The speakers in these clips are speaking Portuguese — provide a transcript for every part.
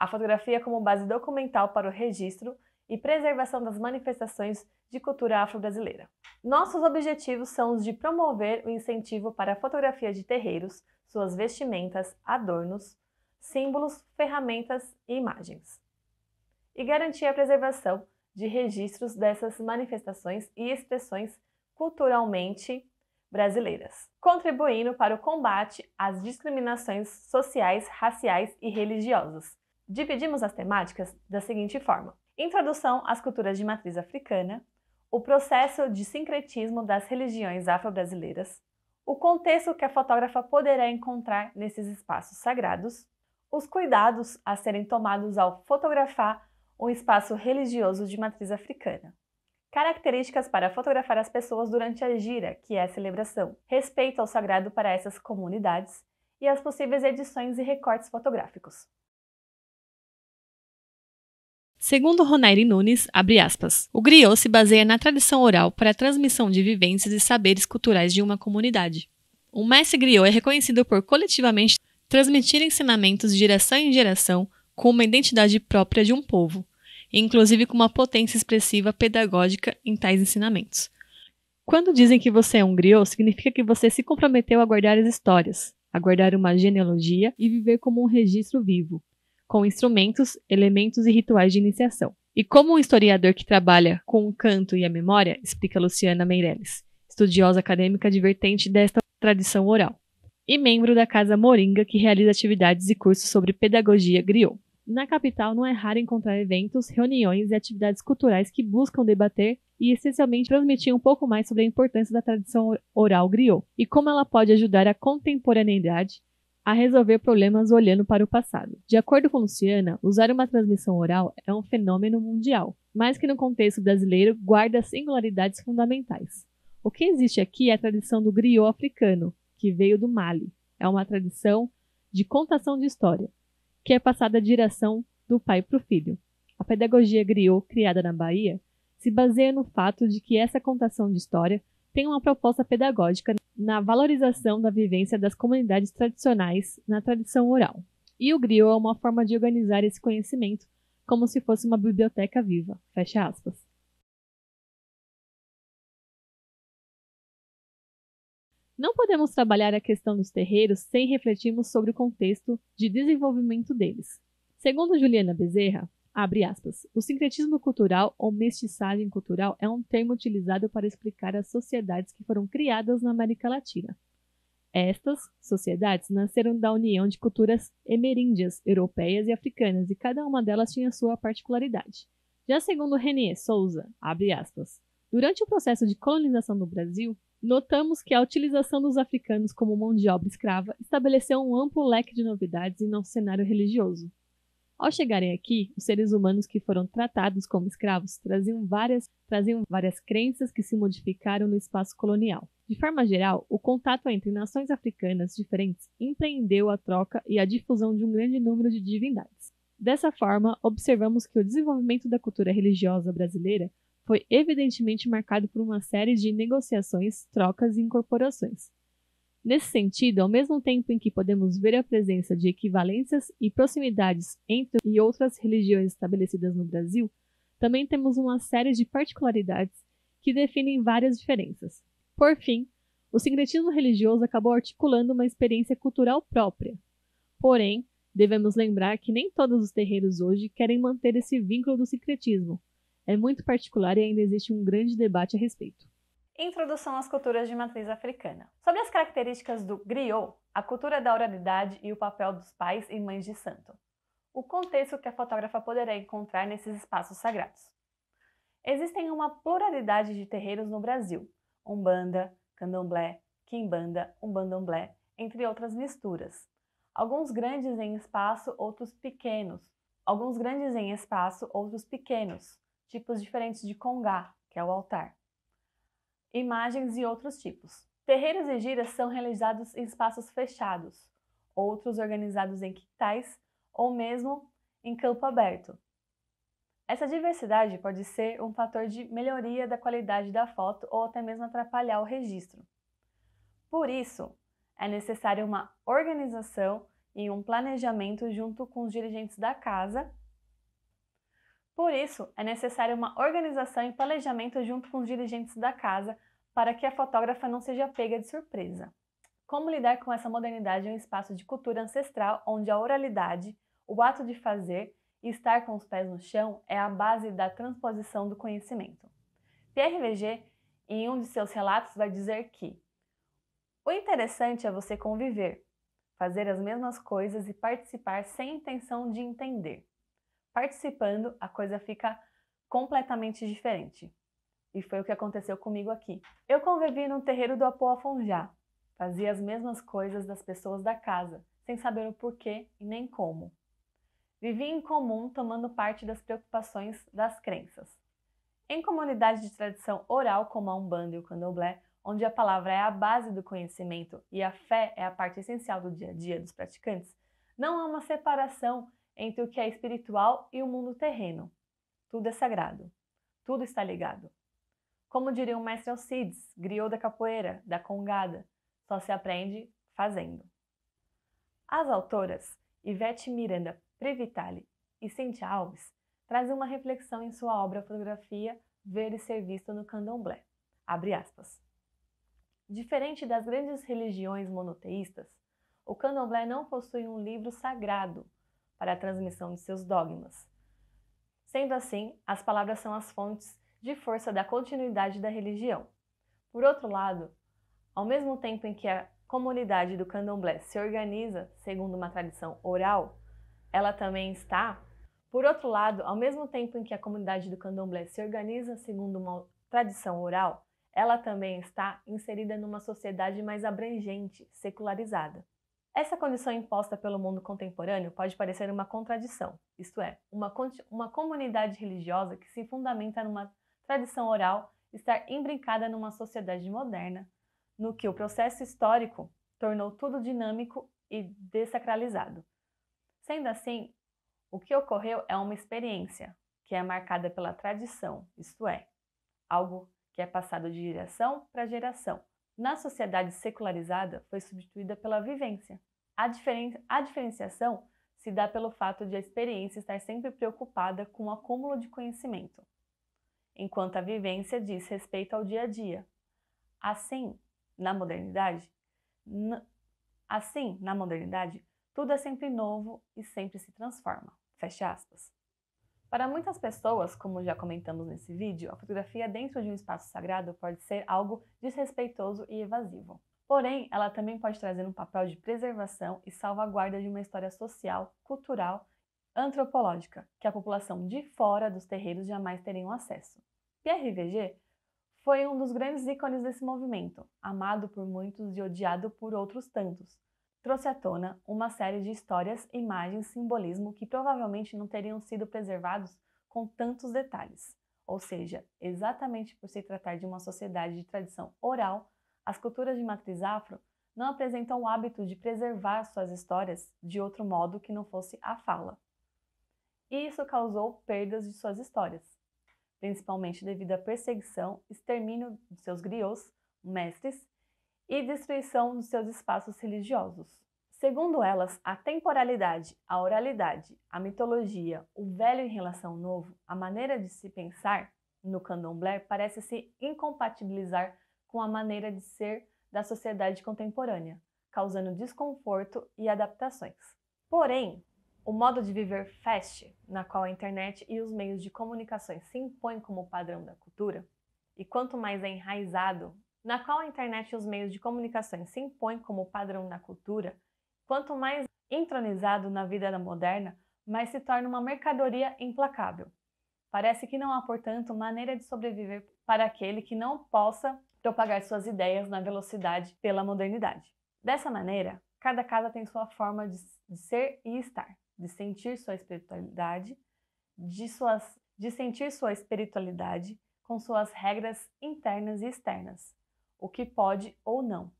a fotografia como base documental para o registro e preservação das manifestações de cultura afro-brasileira. Nossos objetivos são os de promover o incentivo para a fotografia de terreiros, suas vestimentas, adornos, símbolos, ferramentas e imagens, e garantir a preservação de registros dessas manifestações e expressões culturalmente brasileiras, contribuindo para o combate às discriminações sociais, raciais e religiosas, Dividimos as temáticas da seguinte forma: Introdução às culturas de matriz africana, o processo de sincretismo das religiões afro-brasileiras, o contexto que a fotógrafa poderá encontrar nesses espaços sagrados, os cuidados a serem tomados ao fotografar um espaço religioso de matriz africana. Características para fotografar as pessoas durante a gira, que é a celebração, respeito ao sagrado para essas comunidades e as possíveis edições e recortes fotográficos. Segundo Ronairi Nunes, aspas, o griot se baseia na tradição oral para a transmissão de vivências e saberes culturais de uma comunidade. O mestre griot é reconhecido por coletivamente transmitir ensinamentos de geração em geração com uma identidade própria de um povo, inclusive com uma potência expressiva pedagógica em tais ensinamentos. Quando dizem que você é um griot, significa que você se comprometeu a guardar as histórias, a guardar uma genealogia e viver como um registro vivo, com instrumentos, elementos e rituais de iniciação. E como um historiador que trabalha com o canto e a memória, explica Luciana Meireles, estudiosa acadêmica divertente desta tradição oral, e membro da Casa Moringa, que realiza atividades e cursos sobre pedagogia griot. Na capital, não é raro encontrar eventos, reuniões e atividades culturais que buscam debater e essencialmente transmitir um pouco mais sobre a importância da tradição oral griot e como ela pode ajudar a contemporaneidade a resolver problemas olhando para o passado. De acordo com Luciana, usar uma transmissão oral é um fenômeno mundial, mas que no contexto brasileiro guarda singularidades fundamentais. O que existe aqui é a tradição do griot africano, que veio do Mali. É uma tradição de contação de história, que é passada de geração do pai para o filho. A pedagogia griot criada na Bahia se baseia no fato de que essa contação de história tem uma proposta pedagógica na valorização da vivência das comunidades tradicionais na tradição oral. E o griot é uma forma de organizar esse conhecimento como se fosse uma biblioteca viva. Fecha aspas. Não podemos trabalhar a questão dos terreiros sem refletirmos sobre o contexto de desenvolvimento deles. Segundo Juliana Bezerra, Abre aspas. O sincretismo cultural ou mestiçagem cultural é um termo utilizado para explicar as sociedades que foram criadas na América Latina. Estas sociedades nasceram da união de culturas ameríndias, europeias e africanas, e cada uma delas tinha sua particularidade. Já segundo René Souza, abre aspas, durante o processo de colonização do Brasil, notamos que a utilização dos africanos como mão de obra escrava estabeleceu um amplo leque de novidades em nosso cenário religioso. Ao chegarem aqui, os seres humanos que foram tratados como escravos traziam várias, traziam várias crenças que se modificaram no espaço colonial. De forma geral, o contato entre nações africanas diferentes empreendeu a troca e a difusão de um grande número de divindades. Dessa forma, observamos que o desenvolvimento da cultura religiosa brasileira foi evidentemente marcado por uma série de negociações, trocas e incorporações. Nesse sentido, ao mesmo tempo em que podemos ver a presença de equivalências e proximidades entre e outras religiões estabelecidas no Brasil, também temos uma série de particularidades que definem várias diferenças. Por fim, o sincretismo religioso acabou articulando uma experiência cultural própria. Porém, devemos lembrar que nem todos os terreiros hoje querem manter esse vínculo do sincretismo. É muito particular e ainda existe um grande debate a respeito. Introdução às culturas de matriz africana. Sobre as características do griot, a cultura da oralidade e o papel dos pais e mães de santo. O contexto que a fotógrafa poderá encontrar nesses espaços sagrados. Existem uma pluralidade de terreiros no Brasil: Umbanda, Candomblé, Quimbanda, Umbandomblé, entre outras misturas. Alguns grandes em espaço, outros pequenos. Alguns grandes em espaço, outros pequenos. Tipos diferentes de congá, que é o altar imagens e outros tipos. Terreiros e giras são realizados em espaços fechados, outros organizados em quintais ou mesmo em campo aberto. Essa diversidade pode ser um fator de melhoria da qualidade da foto ou até mesmo atrapalhar o registro. Por isso, é necessária uma organização e um planejamento junto com os dirigentes da casa por isso, é necessária uma organização e planejamento junto com os dirigentes da casa para que a fotógrafa não seja pega de surpresa. Como lidar com essa modernidade em um espaço de cultura ancestral onde a oralidade, o ato de fazer e estar com os pés no chão é a base da transposição do conhecimento. Pierre Leger, em um de seus relatos, vai dizer que o interessante é você conviver, fazer as mesmas coisas e participar sem intenção de entender participando, a coisa fica completamente diferente. E foi o que aconteceu comigo aqui. Eu convivi num terreiro do Afonjá, Fazia as mesmas coisas das pessoas da casa, sem saber o porquê e nem como. Vivia em comum tomando parte das preocupações das crenças. Em comunidades de tradição oral como a Umbanda e o Candomblé, onde a palavra é a base do conhecimento e a fé é a parte essencial do dia a dia dos praticantes, não há uma separação entre o que é espiritual e o mundo terreno. Tudo é sagrado. Tudo está ligado. Como diria o mestre Alcides, "Griou da capoeira, da congada, só se aprende fazendo. As autoras Ivete Miranda Previtali e Cintia Alves trazem uma reflexão em sua obra Fotografia Ver e Ser Visto no Candomblé. Abre aspas. Diferente das grandes religiões monoteístas, o candomblé não possui um livro sagrado, para a transmissão de seus dogmas. Sendo assim, as palavras são as fontes de força da continuidade da religião. Por outro lado, ao mesmo tempo em que a comunidade do candomblé se organiza segundo uma tradição oral, ela também está. Por outro lado, ao mesmo tempo em que a comunidade do candomblé se organiza segundo uma tradição oral, ela também está inserida numa sociedade mais abrangente, secularizada. Essa condição imposta pelo mundo contemporâneo pode parecer uma contradição, isto é, uma, uma comunidade religiosa que se fundamenta numa tradição oral estar embrincada numa sociedade moderna, no que o processo histórico tornou tudo dinâmico e desacralizado. Sendo assim, o que ocorreu é uma experiência, que é marcada pela tradição, isto é, algo que é passado de geração para geração, na sociedade secularizada foi substituída pela vivência. A, diferen a diferenciação se dá pelo fato de a experiência estar sempre preocupada com o acúmulo de conhecimento, enquanto a vivência diz respeito ao dia a dia. Assim, na modernidade, assim, na modernidade, tudo é sempre novo e sempre se transforma. Fecha aspas. Para muitas pessoas, como já comentamos nesse vídeo, a fotografia dentro de um espaço sagrado pode ser algo desrespeitoso e evasivo. Porém, ela também pode trazer um papel de preservação e salvaguarda de uma história social, cultural, antropológica, que a população de fora dos terreiros jamais teriam acesso. Pierre Verger foi um dos grandes ícones desse movimento, amado por muitos e odiado por outros tantos, trouxe à tona uma série de histórias, imagens, simbolismo que provavelmente não teriam sido preservados com tantos detalhes. Ou seja, exatamente por se tratar de uma sociedade de tradição oral, as culturas de matriz afro não apresentam o hábito de preservar suas histórias de outro modo que não fosse a fala. E isso causou perdas de suas histórias, principalmente devido à perseguição, extermínio de seus griots, mestres e destruição dos seus espaços religiosos. Segundo elas, a temporalidade, a oralidade, a mitologia, o velho em relação ao novo, a maneira de se pensar no candomblé parece se incompatibilizar com a maneira de ser da sociedade contemporânea, causando desconforto e adaptações. Porém, o modo de viver fast, na qual a internet e os meios de comunicações se impõem como padrão da cultura, e quanto mais é enraizado na qual a internet e os meios de comunicação se impõem como padrão da cultura, quanto mais entronizado na vida moderna, mais se torna uma mercadoria implacável. Parece que não há, portanto, maneira de sobreviver para aquele que não possa propagar suas ideias na velocidade pela modernidade. Dessa maneira, cada casa tem sua forma de, ser e estar, de sentir sua espiritualidade, de, suas, de sentir sua espiritualidade com suas regras internas e externas, o que pode ou não.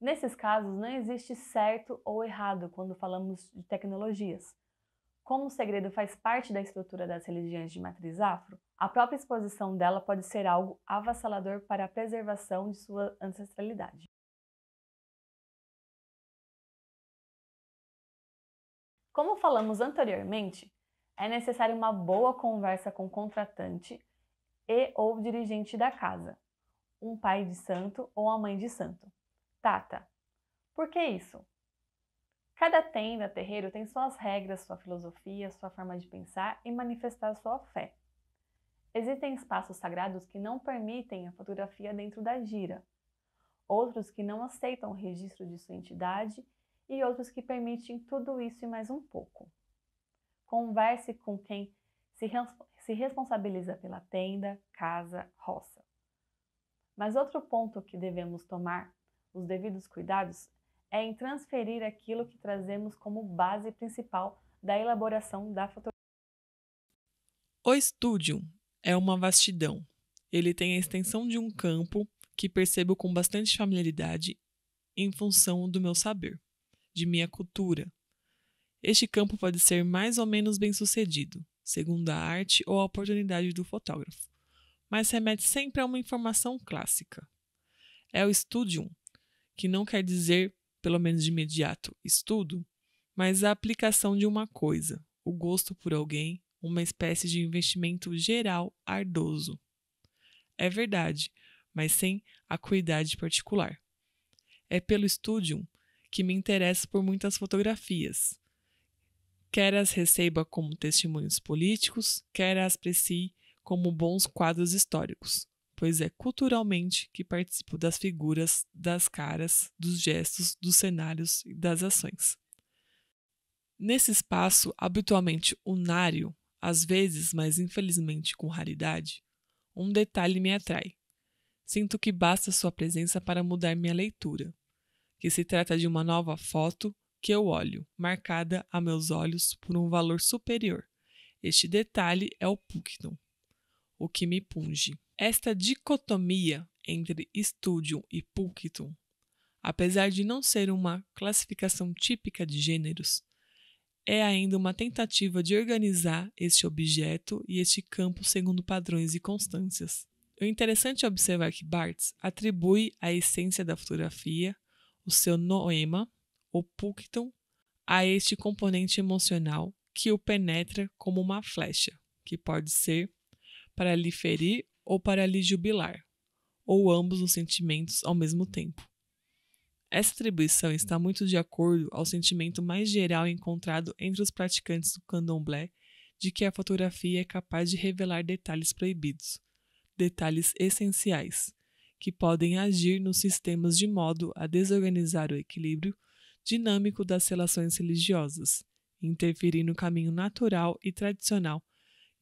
Nesses casos, não existe certo ou errado quando falamos de tecnologias. Como o segredo faz parte da estrutura das religiões de matriz afro, a própria exposição dela pode ser algo avassalador para a preservação de sua ancestralidade. Como falamos anteriormente, é necessário uma boa conversa com o contratante e ou dirigente da casa, um pai de santo ou uma mãe de santo. Tata, por que isso? Cada tenda, terreiro tem suas regras, sua filosofia, sua forma de pensar e manifestar sua fé. Existem espaços sagrados que não permitem a fotografia dentro da gira, outros que não aceitam o registro de sua entidade e outros que permitem tudo isso e mais um pouco. Converse com quem se, se responsabiliza pela tenda, casa, roça. Mas outro ponto que devemos tomar os devidos cuidados é em transferir aquilo que trazemos como base principal da elaboração da fotografia. O estúdio é uma vastidão. Ele tem a extensão de um campo que percebo com bastante familiaridade em função do meu saber, de minha cultura. Este campo pode ser mais ou menos bem sucedido, segundo a arte ou a oportunidade do fotógrafo mas remete sempre a uma informação clássica. É o studium, que não quer dizer, pelo menos de imediato, estudo, mas a aplicação de uma coisa, o gosto por alguém, uma espécie de investimento geral ardoso. É verdade, mas sem acuidade particular. É pelo studium que me interesso por muitas fotografias. Quer as receba como testemunhos políticos, quer as aprecie como bons quadros históricos, pois é culturalmente que participo das figuras, das caras, dos gestos, dos cenários e das ações. Nesse espaço, habitualmente unário, às vezes, mas infelizmente com raridade, um detalhe me atrai. Sinto que basta sua presença para mudar minha leitura, que se trata de uma nova foto que eu olho, marcada a meus olhos por um valor superior. Este detalhe é o Puckton o que me punge. Esta dicotomia entre studium e pulquitum, apesar de não ser uma classificação típica de gêneros, é ainda uma tentativa de organizar este objeto e este campo segundo padrões e constâncias. É interessante observar que Barthes atribui a essência da fotografia, o seu noema, ou punctum, a este componente emocional que o penetra como uma flecha, que pode ser para lhe ferir ou para lhe jubilar, ou ambos os sentimentos ao mesmo tempo. Essa atribuição está muito de acordo ao sentimento mais geral encontrado entre os praticantes do candomblé de que a fotografia é capaz de revelar detalhes proibidos, detalhes essenciais, que podem agir nos sistemas de modo a desorganizar o equilíbrio dinâmico das relações religiosas, interferir no caminho natural e tradicional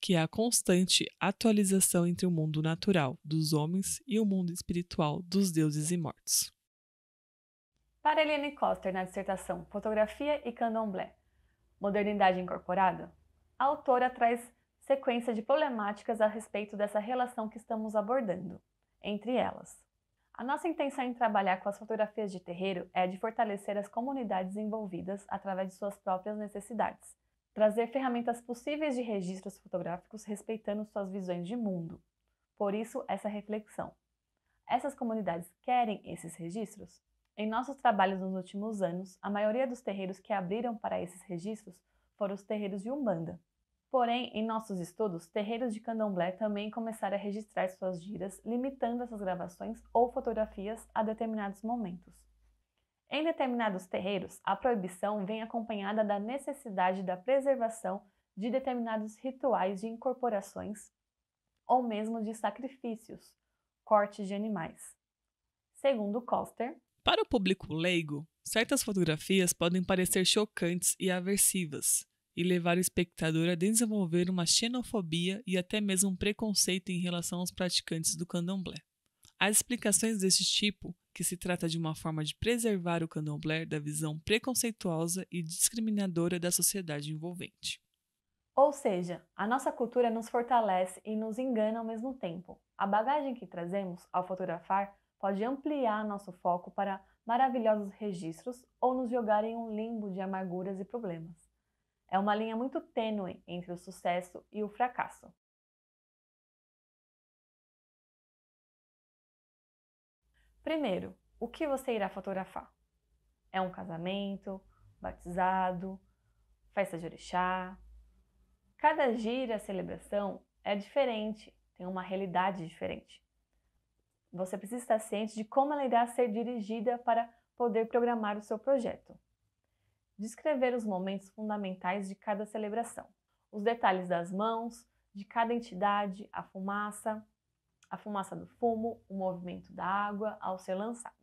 que é a constante atualização entre o mundo natural dos homens e o mundo espiritual dos deuses e mortos. Para Eliane Koster, na dissertação Fotografia e Candomblé, Modernidade Incorporada, a autora traz sequência de problemáticas a respeito dessa relação que estamos abordando, entre elas. A nossa intenção em trabalhar com as fotografias de terreiro é de fortalecer as comunidades envolvidas através de suas próprias necessidades, trazer ferramentas possíveis de registros fotográficos respeitando suas visões de mundo. Por isso, essa reflexão. Essas comunidades querem esses registros? Em nossos trabalhos nos últimos anos, a maioria dos terreiros que abriram para esses registros foram os terreiros de Umbanda. Porém, em nossos estudos, terreiros de candomblé também começaram a registrar suas giras, limitando essas gravações ou fotografias a determinados momentos. Em determinados terreiros, a proibição vem acompanhada da necessidade da preservação de determinados rituais de incorporações ou mesmo de sacrifícios, cortes de animais. Segundo Coster, para o público leigo, certas fotografias podem parecer chocantes e aversivas e levar o espectador a desenvolver uma xenofobia e até mesmo um preconceito em relação aos praticantes do candomblé. As explicações desse tipo, que se trata de uma forma de preservar o candomblé da visão preconceituosa e discriminadora da sociedade envolvente. Ou seja, a nossa cultura nos fortalece e nos engana ao mesmo tempo. A bagagem que trazemos ao fotografar pode ampliar nosso foco para maravilhosos registros ou nos jogar em um limbo de amarguras e problemas. É uma linha muito tênue entre o sucesso e o fracasso. Primeiro, o que você irá fotografar? É um casamento, batizado, festa de orixá. Cada gira, celebração é diferente, tem uma realidade diferente. Você precisa estar ciente de como ela irá ser dirigida para poder programar o seu projeto. Descrever os momentos fundamentais de cada celebração, os detalhes das mãos, de cada entidade, a fumaça, a fumaça do fumo, o movimento da água ao ser lançada.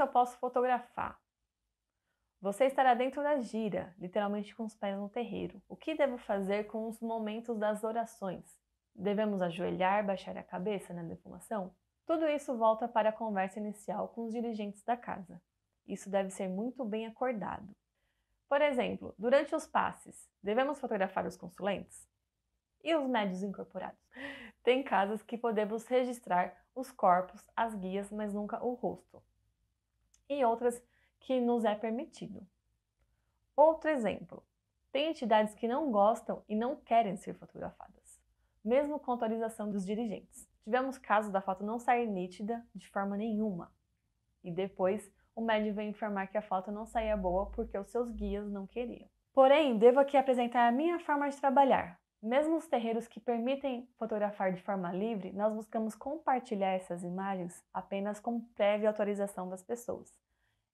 eu posso fotografar? Você estará dentro da gira, literalmente com os pés no terreiro. O que devo fazer com os momentos das orações? Devemos ajoelhar, baixar a cabeça na defumação? Tudo isso volta para a conversa inicial com os dirigentes da casa. Isso deve ser muito bem acordado. Por exemplo, durante os passes, devemos fotografar os consulentes? E os médios incorporados? Tem casas que podemos registrar os corpos, as guias, mas nunca o rosto e outras que nos é permitido. Outro exemplo: tem entidades que não gostam e não querem ser fotografadas, mesmo com autorização dos dirigentes. Tivemos casos da foto não sair nítida de forma nenhuma, e depois o médium veio informar que a foto não saía boa porque os seus guias não queriam. Porém, devo aqui apresentar a minha forma de trabalhar, mesmo os terreiros que permitem fotografar de forma livre, nós buscamos compartilhar essas imagens apenas com prévia autorização das pessoas,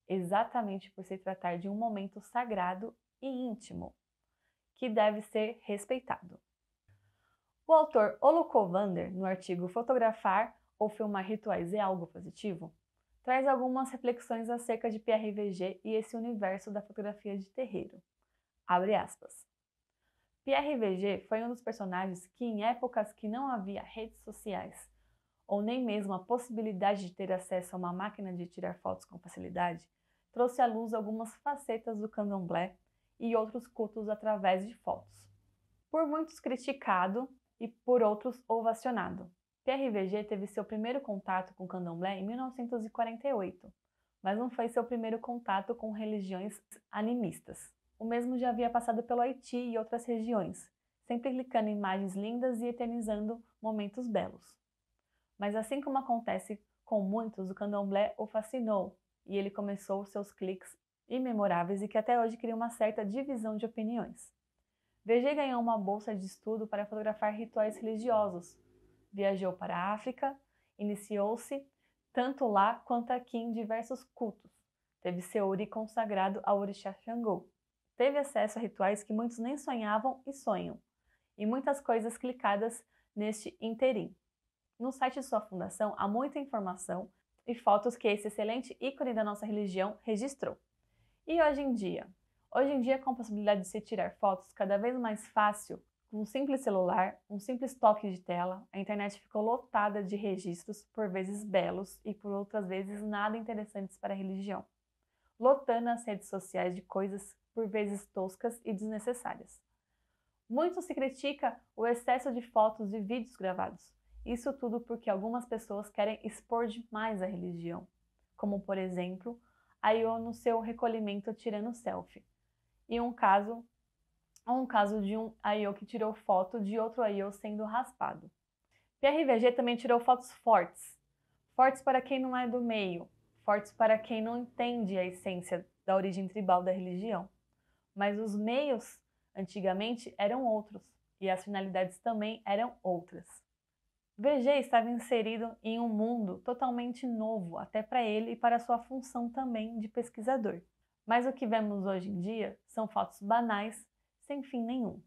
exatamente por se tratar de um momento sagrado e íntimo, que deve ser respeitado. O autor Olokovander, no artigo Fotografar ou Filmar Rituais é Algo Positivo, traz algumas reflexões acerca de PRVG e esse universo da fotografia de terreiro. Abre aspas. Pierre VG foi um dos personagens que, em épocas que não havia redes sociais, ou nem mesmo a possibilidade de ter acesso a uma máquina de tirar fotos com facilidade, trouxe à luz algumas facetas do candomblé e outros cultos através de fotos. Por muitos criticado e por outros ovacionado, PRVG teve seu primeiro contato com candomblé em 1948, mas não foi seu primeiro contato com religiões animistas. O mesmo já havia passado pelo Haiti e outras regiões, sempre clicando em imagens lindas e eternizando momentos belos. Mas assim como acontece com muitos, o candomblé o fascinou e ele começou seus cliques imemoráveis e que até hoje criam uma certa divisão de opiniões. VG ganhou uma bolsa de estudo para fotografar rituais religiosos. Viajou para a África, iniciou-se tanto lá quanto aqui em diversos cultos. Teve seu ori consagrado ao orixá Xangô, teve acesso a rituais que muitos nem sonhavam e sonham, e muitas coisas clicadas neste interim. No site de sua fundação há muita informação e fotos que esse excelente ícone da nossa religião registrou. E hoje em dia? Hoje em dia, com a possibilidade de se tirar fotos cada vez mais fácil, com um simples celular, um simples toque de tela, a internet ficou lotada de registros, por vezes belos e por outras vezes nada interessantes para a religião lotando as redes sociais de coisas por vezes toscas e desnecessárias. Muito se critica o excesso de fotos e vídeos gravados. Isso tudo porque algumas pessoas querem expor demais a religião, como por exemplo, a Iô no seu recolhimento tirando selfie. E um caso, um caso de um Ayo que tirou foto de outro Ayo sendo raspado. PRVG também tirou fotos fortes. Fortes para quem não é do meio, fortes para quem não entende a essência da origem tribal da religião. Mas os meios, antigamente, eram outros e as finalidades também eram outras. VG estava inserido em um mundo totalmente novo, até para ele e para sua função também de pesquisador. Mas o que vemos hoje em dia são fotos banais, sem fim nenhum.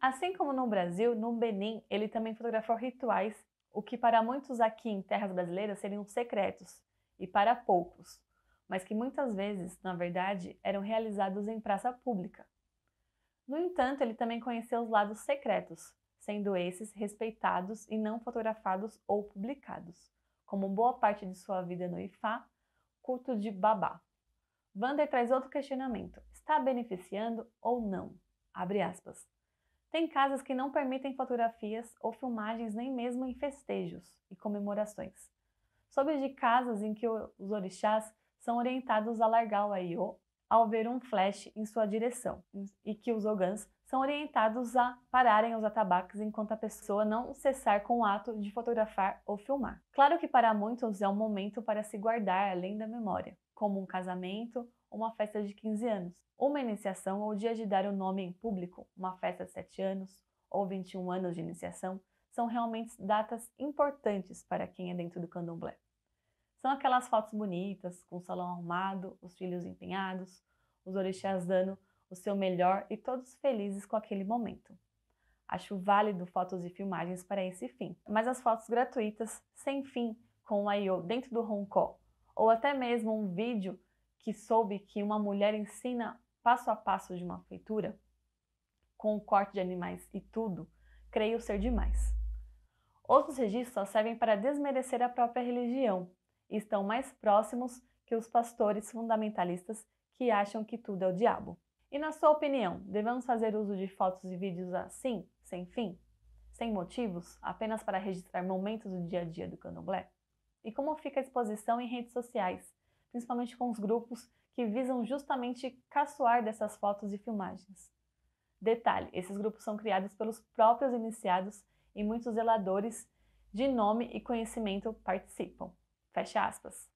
Assim como no Brasil, no Benin ele também fotografou rituais, o que para muitos aqui em terras brasileiras seriam secretos, e para poucos, mas que muitas vezes, na verdade, eram realizados em praça pública. No entanto, ele também conheceu os lados secretos, sendo esses respeitados e não fotografados ou publicados, como boa parte de sua vida no Ifá, culto de Babá. Vander traz outro questionamento: está beneficiando ou não? Abre aspas. Tem casas que não permitem fotografias ou filmagens nem mesmo em festejos e comemorações soube de casos em que os orixás são orientados a largar o aiô ao ver um flash em sua direção e que os ogãs são orientados a pararem os atabaques enquanto a pessoa não cessar com o ato de fotografar ou filmar. Claro que para muitos é um momento para se guardar além da memória, como um casamento, uma festa de 15 anos, uma iniciação ou o dia de dar o nome em público, uma festa de 7 anos ou 21 anos de iniciação, são realmente datas importantes para quem é dentro do candomblé. São aquelas fotos bonitas, com o salão arrumado, os filhos empenhados, os orixás dando o seu melhor e todos felizes com aquele momento. Acho válido fotos e filmagens para esse fim, mas as fotos gratuitas, sem fim, com o I.O. dentro do Roncó, ou até mesmo um vídeo que soube que uma mulher ensina passo a passo de uma feitura, com o corte de animais e tudo, creio ser demais. Outros registros só servem para desmerecer a própria religião e estão mais próximos que os pastores fundamentalistas que acham que tudo é o diabo. E na sua opinião, devemos fazer uso de fotos e vídeos assim, sem fim, sem motivos, apenas para registrar momentos do dia a dia do candomblé? E como fica a exposição em redes sociais, principalmente com os grupos que visam justamente caçoar dessas fotos e filmagens? Detalhe: esses grupos são criados pelos próprios iniciados e muitos zeladores de nome e conhecimento participam. Fecha aspas.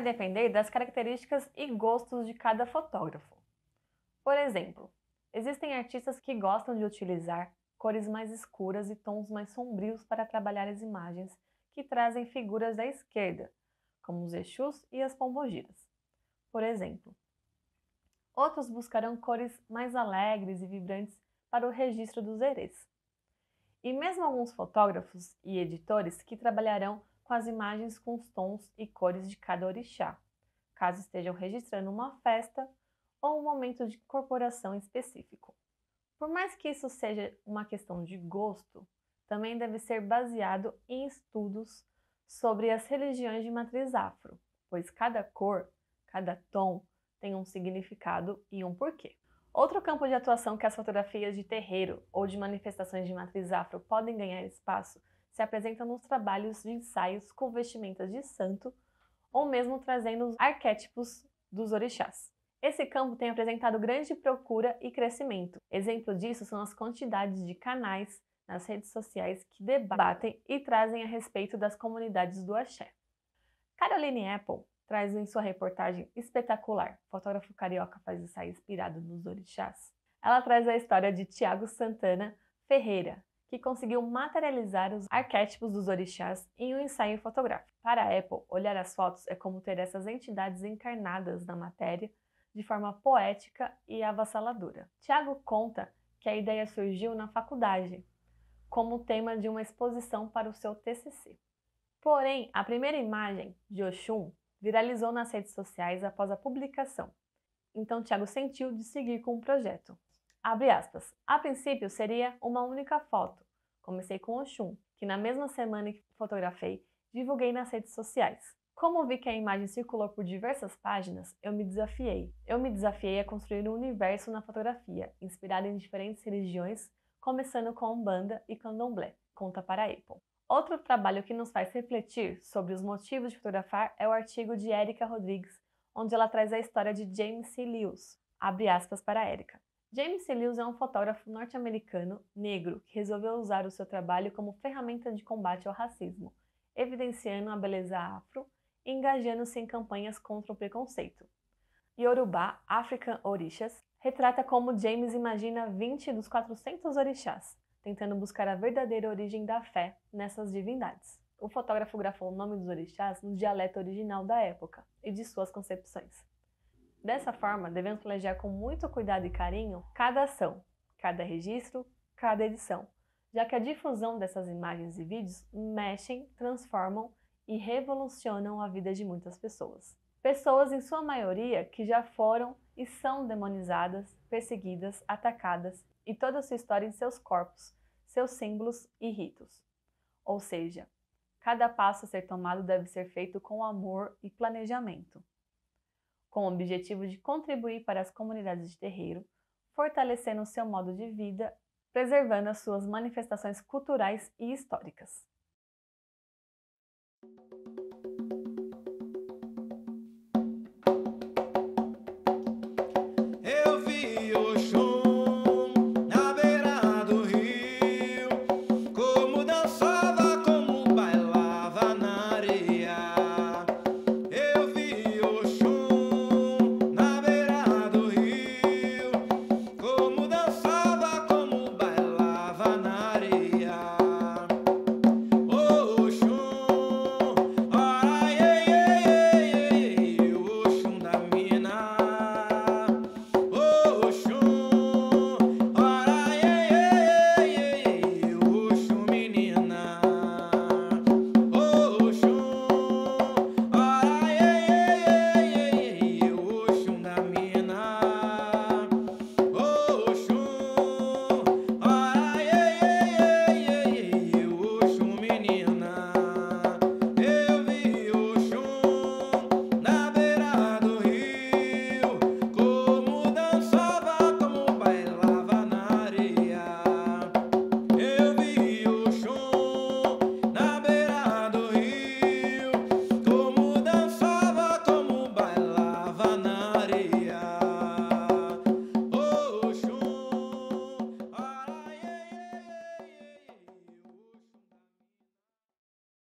vai depender das características e gostos de cada fotógrafo. Por exemplo, existem artistas que gostam de utilizar cores mais escuras e tons mais sombrios para trabalhar as imagens que trazem figuras da esquerda, como os Exus e as Pombogiras, por exemplo. Outros buscarão cores mais alegres e vibrantes para o registro dos herês. E mesmo alguns fotógrafos e editores que trabalharão com as imagens com os tons e cores de cada orixá, caso estejam registrando uma festa ou um momento de incorporação específico. Por mais que isso seja uma questão de gosto, também deve ser baseado em estudos sobre as religiões de matriz afro, pois cada cor, cada tom tem um significado e um porquê. Outro campo de atuação que as fotografias de terreiro ou de manifestações de matriz afro podem ganhar espaço se apresentam nos trabalhos de ensaios com vestimentas de santo ou mesmo trazendo os arquétipos dos orixás. Esse campo tem apresentado grande procura e crescimento. Exemplo disso são as quantidades de canais nas redes sociais que debatem e trazem a respeito das comunidades do axé. Caroline Apple traz em sua reportagem espetacular Fotógrafo Carioca faz ensaio inspirado nos orixás. Ela traz a história de Tiago Santana Ferreira, que conseguiu materializar os arquétipos dos orixás em um ensaio fotográfico. Para a Apple, olhar as fotos é como ter essas entidades encarnadas na matéria de forma poética e avassaladora. Tiago conta que a ideia surgiu na faculdade, como tema de uma exposição para o seu TCC. Porém, a primeira imagem de Oxum viralizou nas redes sociais após a publicação. Então, Tiago sentiu de seguir com o projeto. Abre aspas. A princípio seria uma única foto. Comecei com Oxum, que na mesma semana que fotografei, divulguei nas redes sociais. Como vi que a imagem circulou por diversas páginas, eu me desafiei. Eu me desafiei a construir um universo na fotografia, inspirado em diferentes religiões, começando com Umbanda e Candomblé, conta para a Apple. Outro trabalho que nos faz refletir sobre os motivos de fotografar é o artigo de Erika Rodrigues, onde ela traz a história de James C. Lewis. Abre aspas para Erika. James C. é um fotógrafo norte-americano negro que resolveu usar o seu trabalho como ferramenta de combate ao racismo, evidenciando a beleza afro e engajando-se em campanhas contra o preconceito. Yorubá African Orixas retrata como James imagina 20 dos 400 orixás, tentando buscar a verdadeira origem da fé nessas divindades. O fotógrafo grafou o nome dos orixás no dialeto original da época e de suas concepções. Dessa forma, devemos planejar com muito cuidado e carinho cada ação, cada registro, cada edição, já que a difusão dessas imagens e vídeos mexem, transformam e revolucionam a vida de muitas pessoas. Pessoas, em sua maioria, que já foram e são demonizadas, perseguidas, atacadas e toda a sua história em seus corpos, seus símbolos e ritos. Ou seja, cada passo a ser tomado deve ser feito com amor e planejamento com o objetivo de contribuir para as comunidades de terreiro, fortalecendo o seu modo de vida, preservando as suas manifestações culturais e históricas. Eu vi